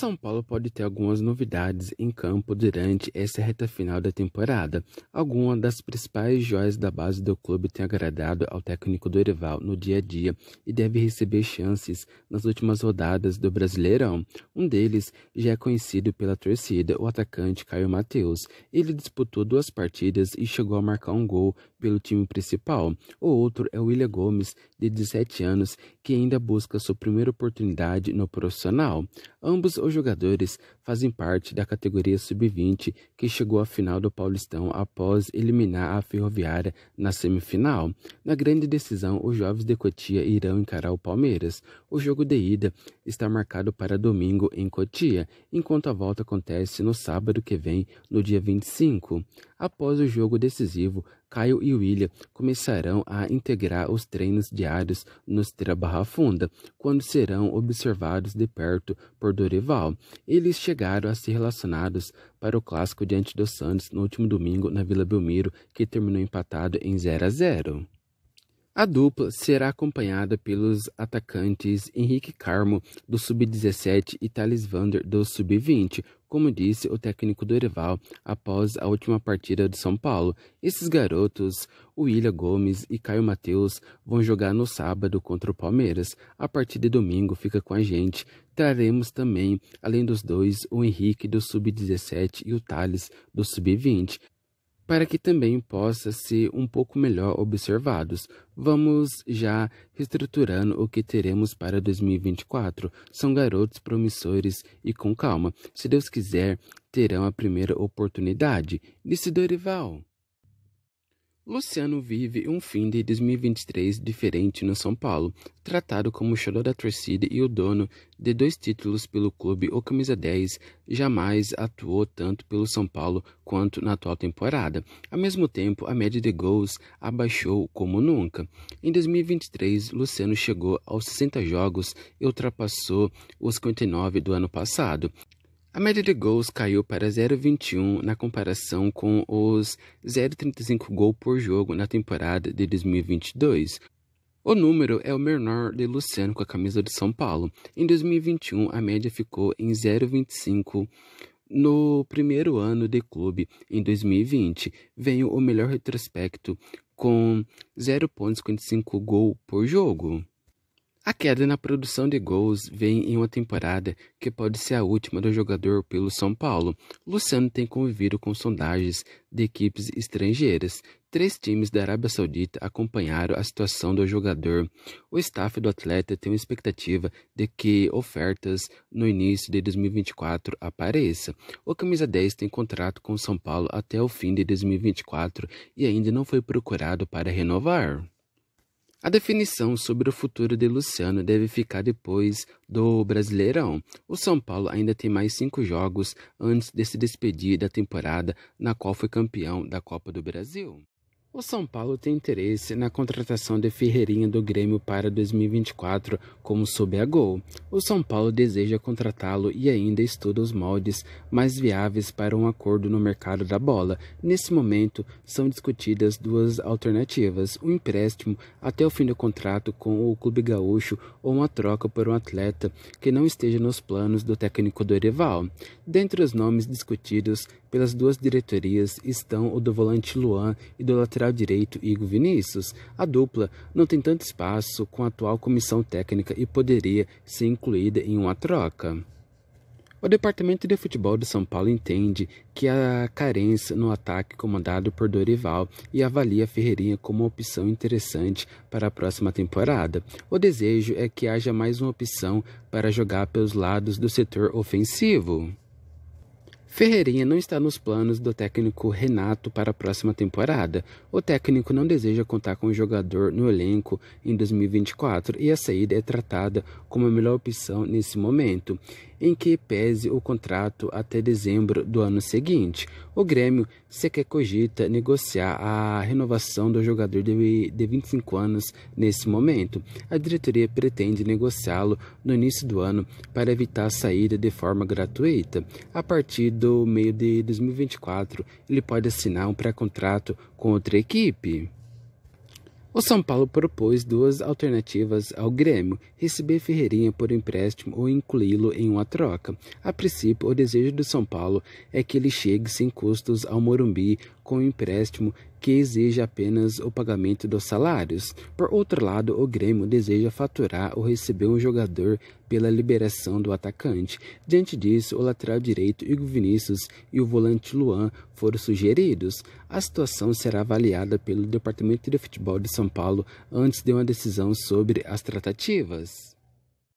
São Paulo pode ter algumas novidades em campo durante essa reta final da temporada. Algumas das principais joias da base do clube têm agradado ao técnico Dorival no dia a dia e deve receber chances nas últimas rodadas do Brasileirão. Um deles já é conhecido pela torcida, o atacante Caio Matheus. Ele disputou duas partidas e chegou a marcar um gol pelo time principal. O outro é o William Gomes, de 17 anos, que ainda busca sua primeira oportunidade no profissional. Ambos os jogadores fazem parte da categoria sub-20 que chegou à final do Paulistão após eliminar a Ferroviária na semifinal. Na grande decisão, os jovens de Cotia irão encarar o Palmeiras. O jogo de ida está marcado para domingo em Cotia, enquanto a volta acontece no sábado que vem, no dia 25. Após o jogo decisivo, Caio e William começarão a integrar os treinos diários no Esteira Barra Funda, quando serão observados de perto por Dorival qual eles chegaram a ser relacionados para o clássico diante dos Santos no último domingo na Vila Belmiro, que terminou empatado em 0 a 0. A dupla será acompanhada pelos atacantes Henrique Carmo, do Sub-17, e Thales Vander, do Sub-20, como disse o técnico Dorival após a última partida do São Paulo. Esses garotos, William Gomes e Caio Matheus, vão jogar no sábado contra o Palmeiras. A partir de domingo fica com a gente. Traremos também, além dos dois, o Henrique do Sub-17 e o Thales do Sub-20 para que também possa ser um pouco melhor observados. Vamos já reestruturando o que teremos para 2024. São garotos promissores e com calma. Se Deus quiser, terão a primeira oportunidade. Disse Dorival. Luciano vive um fim de 2023 diferente no São Paulo, tratado como o xodó da torcida e o dono de dois títulos pelo clube O camisa 10, jamais atuou tanto pelo São Paulo quanto na atual temporada. Ao mesmo tempo, a média de gols abaixou como nunca. Em 2023, Luciano chegou aos 60 jogos e ultrapassou os 59 do ano passado. A média de gols caiu para 0,21 na comparação com os 0,35 gol por jogo na temporada de 2022. O número é o menor de Luciano com a camisa de São Paulo. Em 2021, a média ficou em 0,25 no primeiro ano de clube, em 2020, veio o melhor retrospecto com 0,55 gol por jogo. A queda na produção de gols vem em uma temporada que pode ser a última do jogador pelo São Paulo. Luciano tem convivido com sondagens de equipes estrangeiras. Três times da Arábia Saudita acompanharam a situação do jogador. O staff do atleta tem uma expectativa de que ofertas no início de 2024 apareçam. O camisa 10 tem contrato com o São Paulo até o fim de 2024 e ainda não foi procurado para renovar. A definição sobre o futuro de Luciano deve ficar depois do Brasileirão. O São Paulo ainda tem mais cinco jogos antes de se despedir da temporada na qual foi campeão da Copa do Brasil. O São Paulo tem interesse na contratação de Ferreirinha do Grêmio para 2024, como sob a Gol. O São Paulo deseja contratá-lo e ainda estuda os moldes mais viáveis para um acordo no mercado da bola. Nesse momento, são discutidas duas alternativas: um empréstimo até o fim do contrato com o clube gaúcho ou uma troca por um atleta que não esteja nos planos do técnico Dorival. Dentre os nomes discutidos pelas duas diretorias estão o do volante Luan e do lateral direito Igor Vinícius. A dupla não tem tanto espaço com a atual comissão técnica e poderia ser incluída em uma troca. O Departamento de Futebol de São Paulo entende que a carência no ataque comandado por Dorival e avalia Ferreirinha como uma opção interessante para a próxima temporada. O desejo é que haja mais uma opção para jogar pelos lados do setor ofensivo. Ferreirinha não está nos planos do técnico Renato para a próxima temporada. O técnico não deseja contar com o jogador no elenco em 2024 e a saída é tratada como a melhor opção nesse momento, em que pese o contrato até dezembro do ano seguinte. O Grêmio sequer cogita negociar a renovação do jogador de 25 anos nesse momento. A diretoria pretende negociá-lo no início do ano para evitar a saída de forma gratuita. A partir do meio de 2024, ele pode assinar um pré-contrato com outra equipe. O São Paulo propôs duas alternativas ao Grêmio: receber Ferreirinha por empréstimo ou incluí-lo em uma troca. A princípio, o desejo do São Paulo é que ele chegue sem custos ao Morumbi com empréstimo que exige apenas o pagamento dos salários. Por outro lado, o Grêmio deseja faturar ou receber um jogador pela liberação do atacante. Diante disso, o lateral direito Hugo Vinícius e o volante Luan foram sugeridos. A situação será avaliada pelo Departamento de Futebol de São Paulo antes de uma decisão sobre as tratativas.